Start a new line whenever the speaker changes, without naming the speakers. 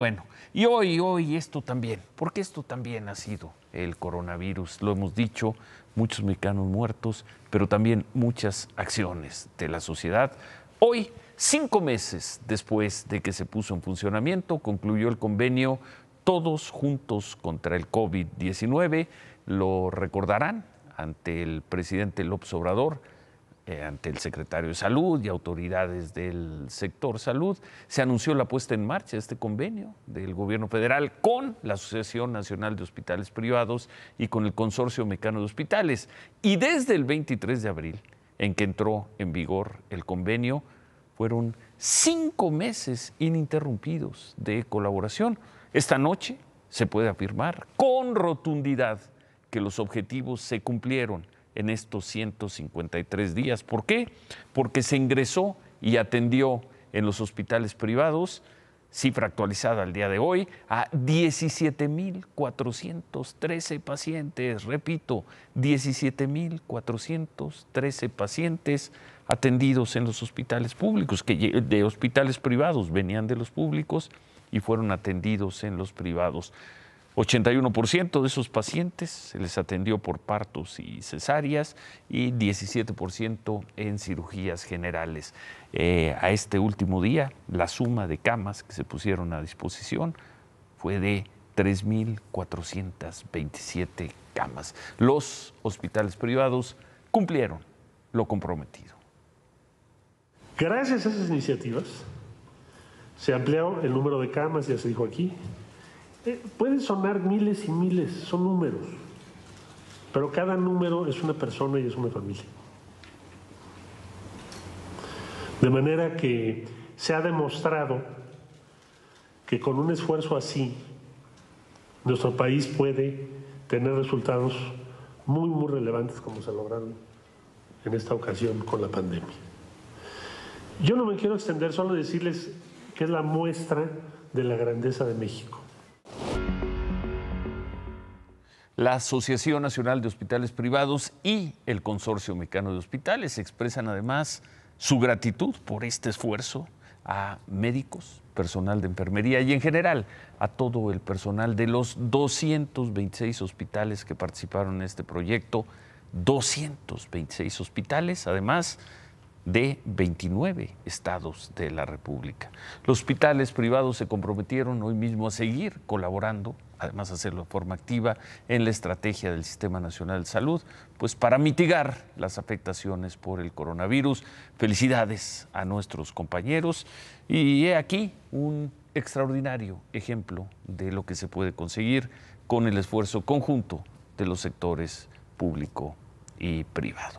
Bueno, y hoy, hoy esto también, porque esto también ha sido el coronavirus, lo hemos dicho, muchos mexicanos muertos, pero también muchas acciones de la sociedad. Hoy, cinco meses después de que se puso en funcionamiento, concluyó el convenio Todos Juntos contra el COVID-19. Lo recordarán ante el presidente López Obrador eh, ante el secretario de Salud y autoridades del sector salud, se anunció la puesta en marcha de este convenio del gobierno federal con la Asociación Nacional de Hospitales Privados y con el Consorcio Mecano de Hospitales. Y desde el 23 de abril, en que entró en vigor el convenio, fueron cinco meses ininterrumpidos de colaboración. Esta noche se puede afirmar con rotundidad que los objetivos se cumplieron en estos 153 días. ¿Por qué? Porque se ingresó y atendió en los hospitales privados, cifra actualizada al día de hoy, a 17.413 pacientes. Repito, 17.413 pacientes atendidos en los hospitales públicos, que de hospitales privados venían de los públicos y fueron atendidos en los privados. 81% de esos pacientes se les atendió por partos y cesáreas y 17% en cirugías generales. Eh, a este último día, la suma de camas que se pusieron a disposición fue de 3.427 camas. Los hospitales privados cumplieron lo comprometido.
Gracias a esas iniciativas, se amplió el número de camas, ya se dijo aquí, eh, pueden sonar miles y miles, son números, pero cada número es una persona y es una familia. De manera que se ha demostrado que con un esfuerzo así, nuestro país puede tener resultados muy, muy relevantes como se lograron en esta ocasión con la pandemia. Yo no me quiero extender, solo decirles que es la muestra de la grandeza de México.
La Asociación Nacional de Hospitales Privados y el Consorcio Mexicano de Hospitales expresan además su gratitud por este esfuerzo a médicos, personal de enfermería y en general a todo el personal de los 226 hospitales que participaron en este proyecto. 226 hospitales, además de 29 estados de la República. Los hospitales privados se comprometieron hoy mismo a seguir colaborando además hacerlo de forma activa, en la estrategia del Sistema Nacional de Salud, pues para mitigar las afectaciones por el coronavirus. Felicidades a nuestros compañeros y he aquí un extraordinario ejemplo de lo que se puede conseguir con el esfuerzo conjunto de los sectores público y privado.